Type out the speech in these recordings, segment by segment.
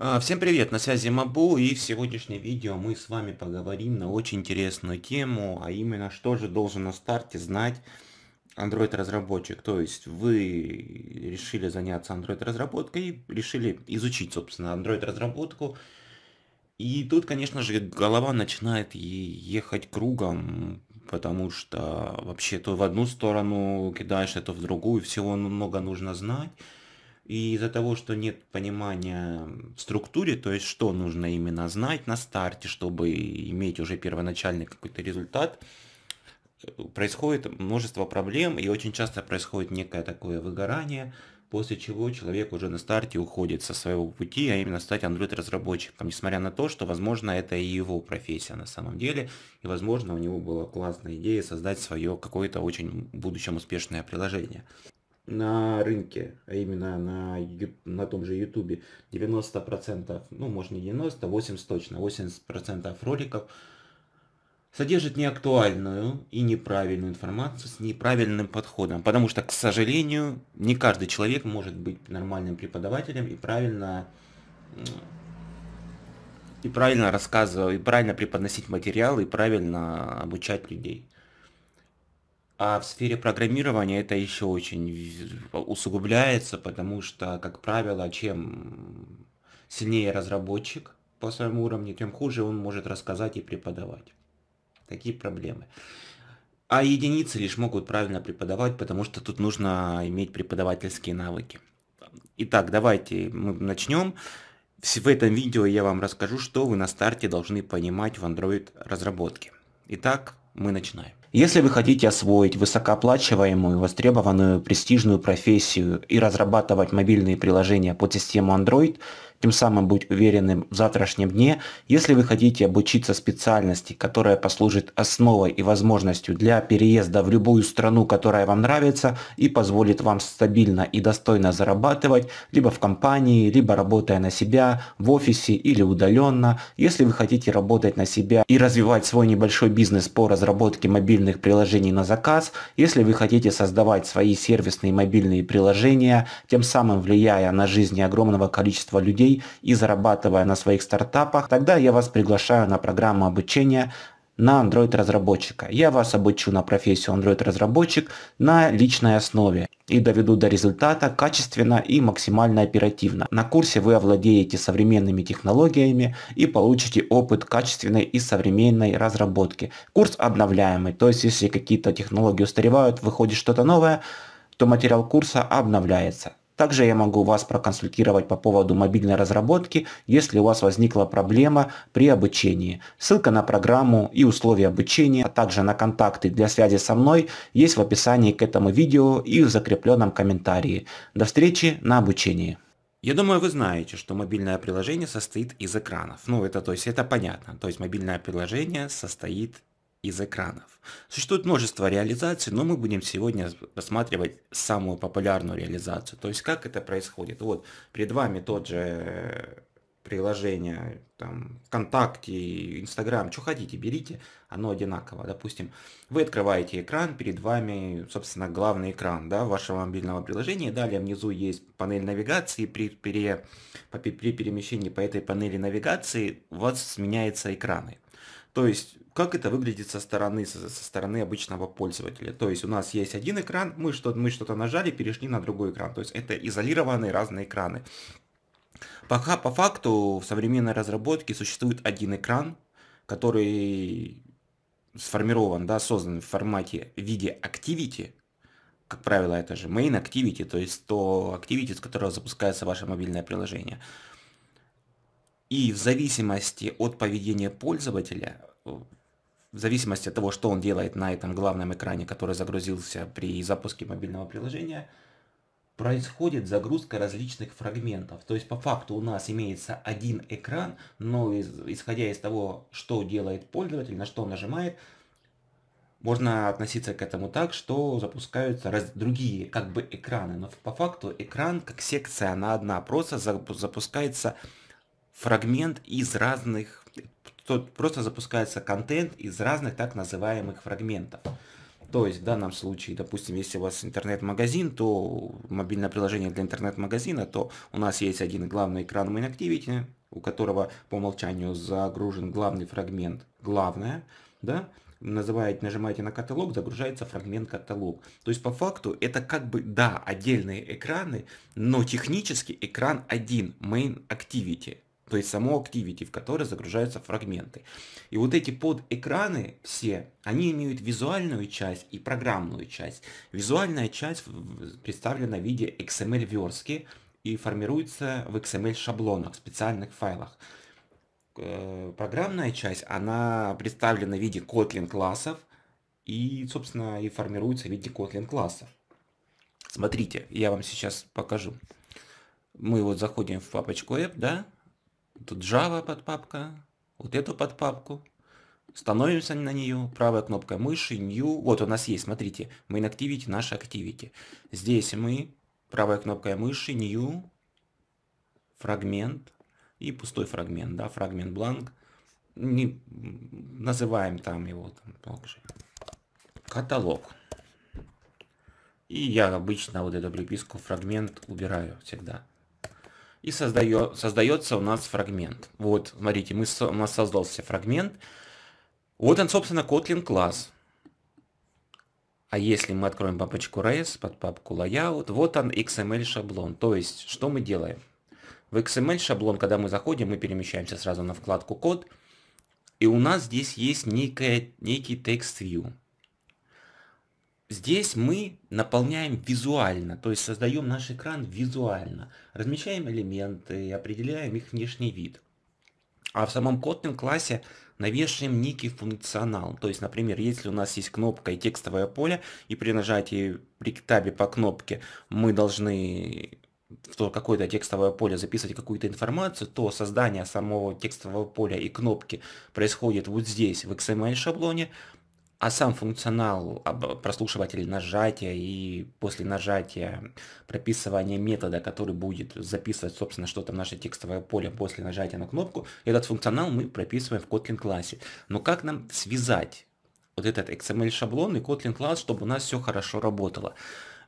А, всем привет, на связи Мабу, и в сегодняшнем видео мы с вами поговорим на очень интересную тему, а именно, что же должен на старте знать Android-разработчик. То есть вы решили заняться Android-разработкой, решили изучить, собственно, Android-разработку, и тут, конечно же, голова начинает ехать кругом, потому что вообще то в одну сторону кидаешь, а то в другую, всего много нужно знать. И из-за того, что нет понимания в структуре, то есть что нужно именно знать на старте, чтобы иметь уже первоначальный какой-то результат, э, происходит множество проблем, и очень часто происходит некое такое выгорание, после чего человек уже на старте уходит со своего пути, а именно стать Android-разработчиком, несмотря на то, что, возможно, это и его профессия на самом деле, и, возможно, у него была классная идея создать свое какое-то очень в будущем успешное приложение на рынке, а именно на, на том же YouTube, 90%, ну может не 90, 80 точно, 80% роликов содержит неактуальную и неправильную информацию с неправильным подходом. Потому что, к сожалению, не каждый человек может быть нормальным преподавателем и правильно и правильно рассказывать, и правильно преподносить материалы и правильно обучать людей. А в сфере программирования это еще очень усугубляется, потому что, как правило, чем сильнее разработчик по своему уровню, тем хуже он может рассказать и преподавать. Такие проблемы. А единицы лишь могут правильно преподавать, потому что тут нужно иметь преподавательские навыки. Итак, давайте мы начнем. В этом видео я вам расскажу, что вы на старте должны понимать в Android разработке. Итак, мы начинаем. Если вы хотите освоить высокооплачиваемую, востребованную, престижную профессию и разрабатывать мобильные приложения под систему Android – тем самым быть уверенным в завтрашнем дне. Если вы хотите обучиться специальности, которая послужит основой и возможностью для переезда в любую страну, которая вам нравится и позволит вам стабильно и достойно зарабатывать, либо в компании, либо работая на себя, в офисе или удаленно. Если вы хотите работать на себя и развивать свой небольшой бизнес по разработке мобильных приложений на заказ, если вы хотите создавать свои сервисные мобильные приложения, тем самым влияя на жизни огромного количества людей, рублей и зарабатывая на своих стартапах, тогда я вас приглашаю на программу обучения на Android-разработчика. Я вас обучу на профессию Android-разработчик на личной основе и доведу до результата качественно и максимально оперативно. На курсе вы овладеете современными технологиями и получите опыт качественной и современной разработки. Курс обновляемый, то есть если какие-то технологии устаревают, выходит что-то новое, то материал курса обновляется. Также я могу вас проконсультировать по поводу мобильной разработки, если у вас возникла проблема при обучении. Ссылка на программу и условия обучения, а также на контакты для связи со мной есть в описании к этому видео и в закрепленном комментарии. До встречи на обучении. Я думаю, вы знаете, что мобильное приложение состоит из экранов. Ну, это, то есть, это понятно. То есть, мобильное приложение состоит из экранов. Существует множество реализаций, но мы будем сегодня рассматривать самую популярную реализацию. То есть как это происходит? Вот перед вами тот же э, приложение, там, ВКонтакте, Инстаграм, что хотите, берите, оно одинаково. Допустим, вы открываете экран, перед вами, собственно, главный экран да, вашего мобильного приложения, далее внизу есть панель навигации, при, пере, при перемещении по этой панели навигации у вас сменяются экраны. То есть как это выглядит со стороны, со, стороны обычного пользователя. То есть у нас есть один экран, мы что-то мы что нажали, перешли на другой экран. То есть это изолированные разные экраны. Пока по факту в современной разработке существует один экран, который сформирован, да, создан в формате в виде Activity, как правило, это же main activity, то есть то activity, с которого запускается ваше мобильное приложение. И в зависимости от поведения пользователя в зависимости от того, что он делает на этом главном экране, который загрузился при запуске мобильного приложения, происходит загрузка различных фрагментов. То есть по факту у нас имеется один экран, но из, исходя из того, что делает пользователь, на что он нажимает, можно относиться к этому так, что запускаются раз, другие как бы экраны. Но по факту экран как секция, она одна, просто запускается фрагмент из разных что просто запускается контент из разных так называемых фрагментов. То есть в данном случае, допустим, если у вас интернет-магазин, то мобильное приложение для интернет-магазина, то у нас есть один главный экран Main Activity, у которого по умолчанию загружен главный фрагмент «Главное», да, называете, нажимаете на каталог, загружается фрагмент каталог. То есть по факту это как бы, да, отдельные экраны, но технически экран один, main activity – то есть само Activity, в которое загружаются фрагменты. И вот эти подэкраны все, они имеют визуальную часть и программную часть. Визуальная часть представлена в виде XML-верстки и формируется в XML-шаблонах, специальных файлах. Э, программная часть, она представлена в виде Kotlin классов и, собственно, и формируется в виде Kotlin классов. Смотрите, я вам сейчас покажу. Мы вот заходим в папочку app, да, тут Java подпапка, вот эту подпапку. Становимся на нее, правой кнопкой мыши, New. Вот у нас есть, смотрите, Main Activity, наша Activity. Здесь мы правой кнопкой мыши, New, фрагмент и пустой фрагмент, да, фрагмент бланк. Не, называем там его, там, также. каталог. И я обычно вот эту приписку фрагмент убираю всегда и создает, создается у нас фрагмент. Вот, смотрите, мы, у нас создался фрагмент. Вот он, собственно, Kotlin класс. А если мы откроем папочку REST под папку Layout, вот он XML шаблон. То есть, что мы делаем? В XML шаблон, когда мы заходим, мы перемещаемся сразу на вкладку код, и у нас здесь есть некая, некий текст view. Здесь мы наполняем визуально, то есть создаем наш экран визуально. Размещаем элементы, определяем их внешний вид. А в самом Kotlin классе навешиваем некий функционал. То есть, например, если у нас есть кнопка и текстовое поле, и при нажатии при табе по кнопке мы должны в какое-то текстовое поле записывать какую-то информацию, то создание самого текстового поля и кнопки происходит вот здесь, в XML-шаблоне, а сам функционал прослушивателя нажатия и после нажатия прописывания метода, который будет записывать, собственно, что там наше текстовое поле после нажатия на кнопку, этот функционал мы прописываем в Kotlin классе. Но как нам связать вот этот XML шаблон и Kotlin класс, чтобы у нас все хорошо работало?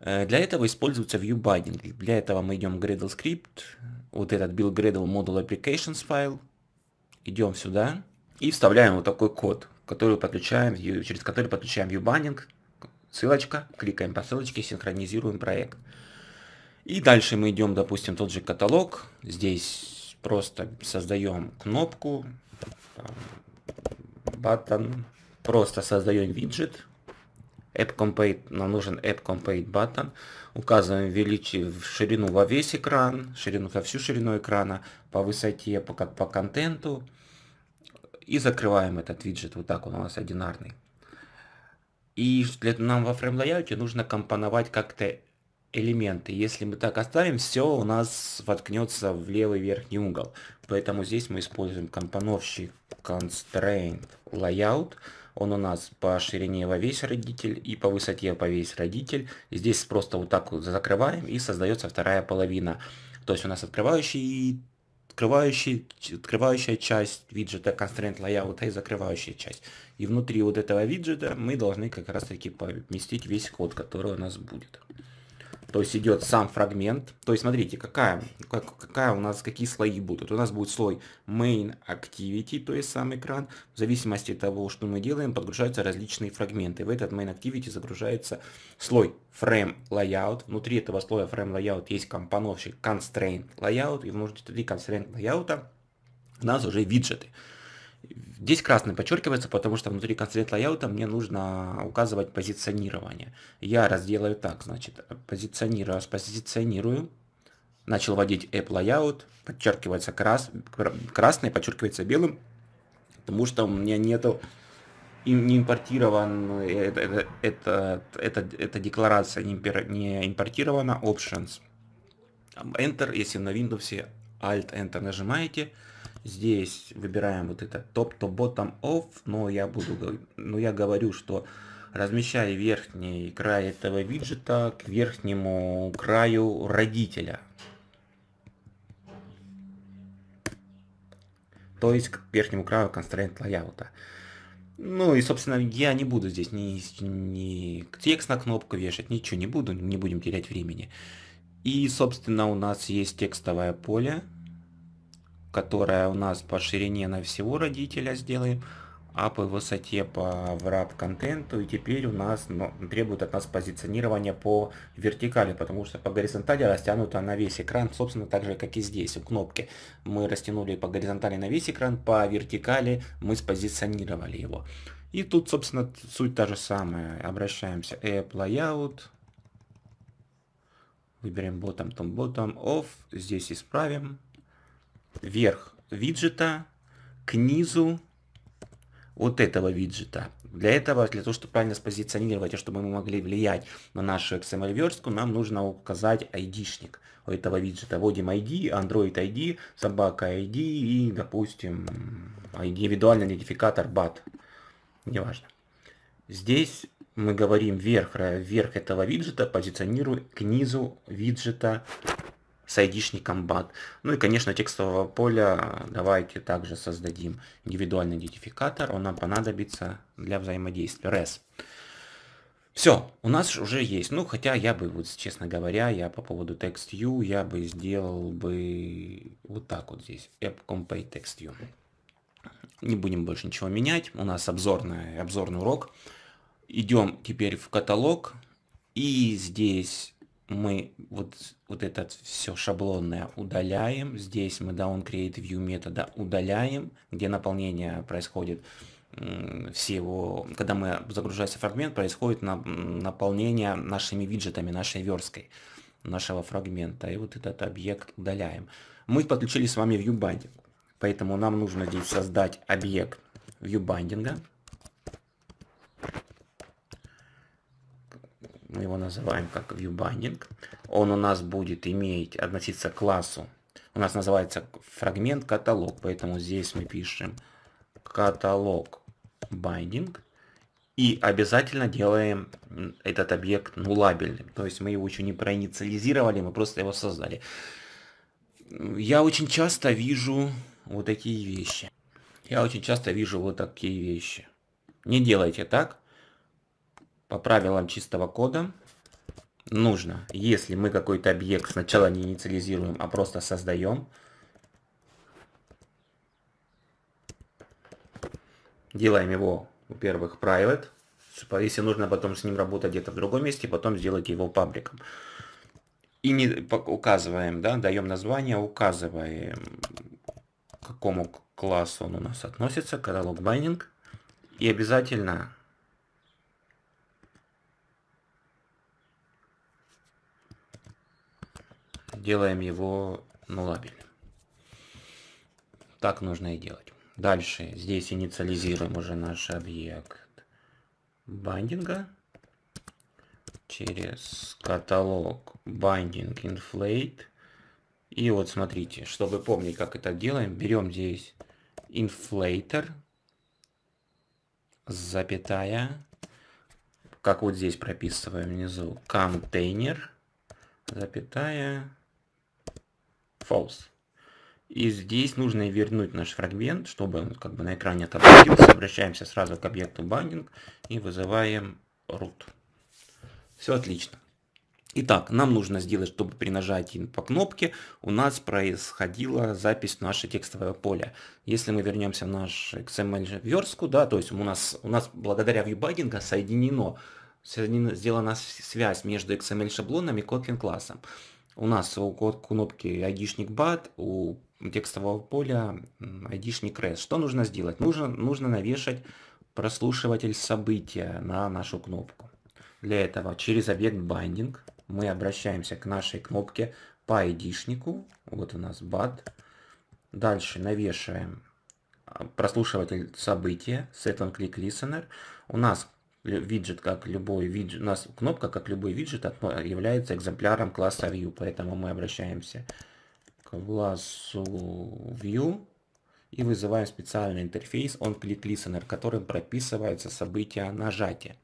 Э, для этого используется viewbinding. Для этого мы идем в Gradle script, вот этот build Gradle module applications файл, идем сюда и вставляем вот такой код которую подключаем, через который подключаем U-баннинг, ссылочка, кликаем по ссылочке, синхронизируем проект. И дальше мы идем, допустим, тот же каталог, здесь просто создаем кнопку, эм, button, просто создаем виджет, App compate нам нужен App compate button. Указываем величие, ширину во весь экран, ширину во всю ширину экрана, по высоте, по, по контенту. И закрываем этот виджет, вот так он у нас одинарный. И для, нам во фрейм лайауте нужно компоновать как-то элементы. Если мы так оставим, все у нас воткнется в левый верхний угол. Поэтому здесь мы используем компоновщик constraint layout. Он у нас по ширине во весь родитель и по высоте по весь родитель. Здесь просто вот так вот закрываем и создается вторая половина. То есть у нас открывающий открывающий, открывающая часть виджета constraint layout а и закрывающая часть. И внутри вот этого виджета мы должны как раз таки поместить весь код, который у нас будет. То есть идет сам фрагмент. То есть смотрите, какая, какая у нас, какие слои будут. У нас будет слой main activity, то есть сам экран. В зависимости от того, что мы делаем, подгружаются различные фрагменты. В этот main activity загружается слой frame layout. Внутри этого слоя frame layout есть компоновщик constraint layout. И внутри constraint layout у нас уже виджеты. Здесь красный подчеркивается, потому что внутри констрейт лайаута мне нужно указывать позиционирование. Я разделаю так, значит, позиционирую, позиционирую, начал вводить app layout, подчеркивается крас, красный, подчеркивается белым, потому что у меня нету им не импортирован, э, это, это, это, это декларация не, не импортирована, options. Enter, если на Windows Alt Enter нажимаете, Здесь выбираем вот это топ to bottom of, но я буду, но я говорю, что размещая верхний край этого виджета к верхнему краю родителя. То есть к верхнему краю constraint layout. Ну и, собственно, я не буду здесь ни, ни текст на кнопку вешать, ничего не буду, не будем терять времени. И, собственно, у нас есть текстовое поле, которая у нас по ширине на всего родителя сделаем, а по высоте по врат контенту. И теперь у нас ну, требует от нас позиционирования по вертикали, потому что по горизонтали растянута на весь экран, собственно, так же, как и здесь, у кнопки. Мы растянули по горизонтали на весь экран, по вертикали мы спозиционировали его. И тут, собственно, суть та же самая. Обращаемся App Layout. Выберем Bottom, Tom Bottom, Off. Здесь исправим вверх виджета к низу вот этого виджета. Для этого, для того, чтобы правильно спозиционировать, и чтобы мы могли влиять на нашу XML-верстку, нам нужно указать ID-шник у этого виджета. Вводим ID, Android ID, собака ID и, допустим, индивидуальный идентификатор BAT. Неважно. Здесь мы говорим вверх, вверх этого виджета позиционирую к низу виджета с id комбат. Ну и, конечно, текстового поля давайте также создадим индивидуальный идентификатор. Он нам понадобится для взаимодействия. REST. Все, у нас уже есть. Ну, хотя я бы, вот, честно говоря, я по поводу TextU, я бы сделал бы вот так вот здесь. AppCompay TextU. Не будем больше ничего менять. У нас обзорный, обзорный урок. Идем теперь в каталог. И здесь мы вот, вот это все шаблонное удаляем. Здесь мы down create view метода удаляем, где наполнение происходит всего, когда мы загружаемся в фрагмент, происходит на, наполнение нашими виджетами, нашей верской нашего фрагмента. И вот этот объект удаляем. Мы подключили с вами view binding, поэтому нам нужно здесь создать объект view бандинга мы его называем как viewbinding, он у нас будет иметь, относиться к классу, у нас называется фрагмент каталог, поэтому здесь мы пишем каталог binding и обязательно делаем этот объект нулабельным, то есть мы его еще не проинициализировали, мы просто его создали. Я очень часто вижу вот такие вещи. Я очень часто вижу вот такие вещи. Не делайте так по правилам чистого кода нужно, если мы какой-то объект сначала не инициализируем, а просто создаем, делаем его, во-первых, private, если нужно потом с ним работать где-то в другом месте, потом сделать его пабликом. И не указываем, да, даем название, указываем, к какому классу он у нас относится, каталог байнинг. И обязательно делаем его нулабельным. Так нужно и делать. Дальше здесь инициализируем уже наш объект бандинга через каталог binding inflate. И вот смотрите, чтобы помнить, как это делаем, берем здесь inflator, запятая, как вот здесь прописываем внизу, контейнер, запятая, false. И здесь нужно вернуть наш фрагмент, чтобы он как бы на экране отобразился. Обращаемся сразу к объекту binding и вызываем root. Все отлично. Итак, нам нужно сделать, чтобы при нажатии по кнопке у нас происходила запись в наше текстовое поле. Если мы вернемся в наш XML-верстку, да, то есть у нас, у нас благодаря viewbinding соединено, соединено, сделана связь между XML-шаблонами и Kotlin-классом у нас у кнопки айдишник BAT, у текстового поля айдишник REST. Что нужно сделать? Нужно, нужно навешать прослушиватель события на нашу кнопку. Для этого через объект Binding мы обращаемся к нашей кнопке по айдишнику. Вот у нас BAT. Дальше навешиваем а, прослушиватель события, set on click listener. У нас Э, виджет, как любой виджет, у нас кнопка, как любой виджет, а является экземпляром класса view, поэтому мы обращаемся к классу view и вызываем специальный интерфейс onClickListener, которым прописывается события нажатия.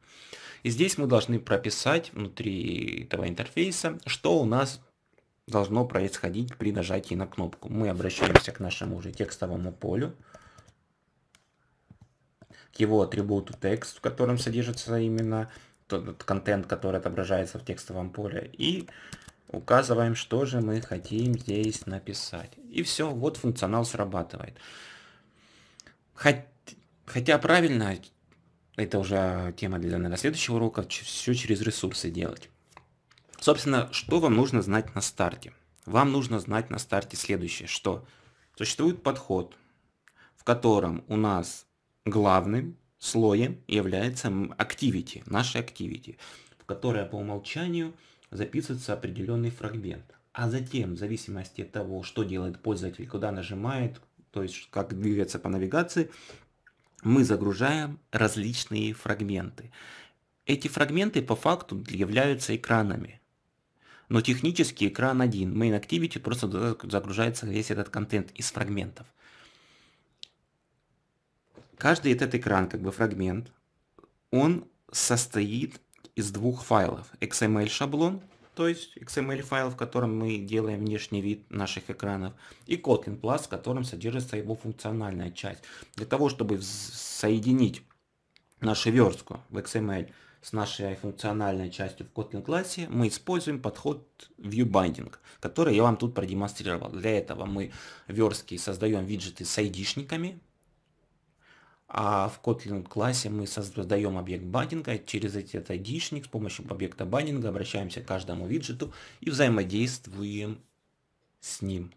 И здесь мы должны прописать внутри этого интерфейса, что у нас должно происходить при нажатии на кнопку. Мы обращаемся к нашему уже текстовому полю, его атрибуту текст, в котором содержится именно тот контент, который отображается в текстовом поле, и указываем, что же мы хотим здесь написать. И все, вот функционал срабатывает. Хотя, хотя правильно, это уже тема для, наверное, следующего урока, все через ресурсы делать. Собственно, что вам нужно знать на старте? Вам нужно знать на старте следующее, что существует подход, в котором у нас главным слоем является activity, наше activity, в которое по умолчанию записывается определенный фрагмент. А затем, в зависимости от того, что делает пользователь, куда нажимает, то есть как двигается по навигации, мы загружаем различные фрагменты. Эти фрагменты по факту являются экранами. Но технически экран один. Main Activity просто загружается весь этот контент из фрагментов. Каждый этот экран, как бы фрагмент, он состоит из двух файлов. XML-шаблон, то есть XML-файл, в котором мы делаем внешний вид наших экранов, и Kotlin Plus, в котором содержится его функциональная часть. Для того, чтобы соединить нашу верстку в XML с нашей функциональной частью в Kotlin классе, мы используем подход viewbinding, который я вам тут продемонстрировал. Для этого мы верстки создаем виджеты с айдишниками, а в Kotlin классе мы создаем объект бандинга, через этот айдишник с помощью объекта бандинга обращаемся к каждому виджету и взаимодействуем с ним.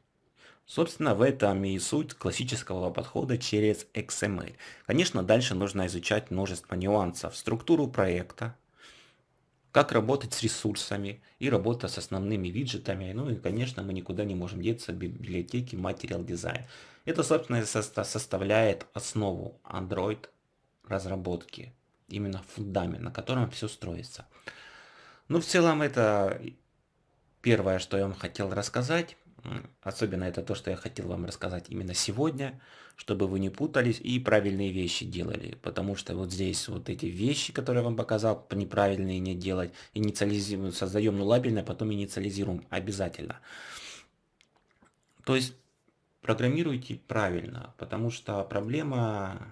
Собственно, в этом и суть классического подхода через XML. Конечно, дальше нужно изучать множество нюансов, структуру проекта, как работать с ресурсами и работа с основными виджетами. Ну и, конечно, мы никуда не можем деться от библиотеки Material Design. Это, собственно, составляет основу Android разработки, именно фундамент, на котором все строится. Ну, в целом, это первое, что я вам хотел рассказать. Особенно это то, что я хотел вам рассказать именно сегодня, чтобы вы не путались и правильные вещи делали. Потому что вот здесь вот эти вещи, которые я вам показал, неправильные не делать. Инициализируем, создаем нулабельное, потом инициализируем обязательно. То есть программируйте правильно, потому что проблема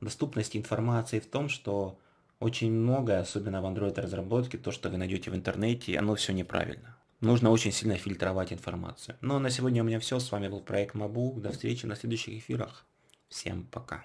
доступности информации в том, что очень многое, особенно в Android разработке, то, что вы найдете в интернете, оно все неправильно нужно очень сильно фильтровать информацию. Ну а на сегодня у меня все. С вами был проект Мабу. До встречи на следующих эфирах. Всем пока.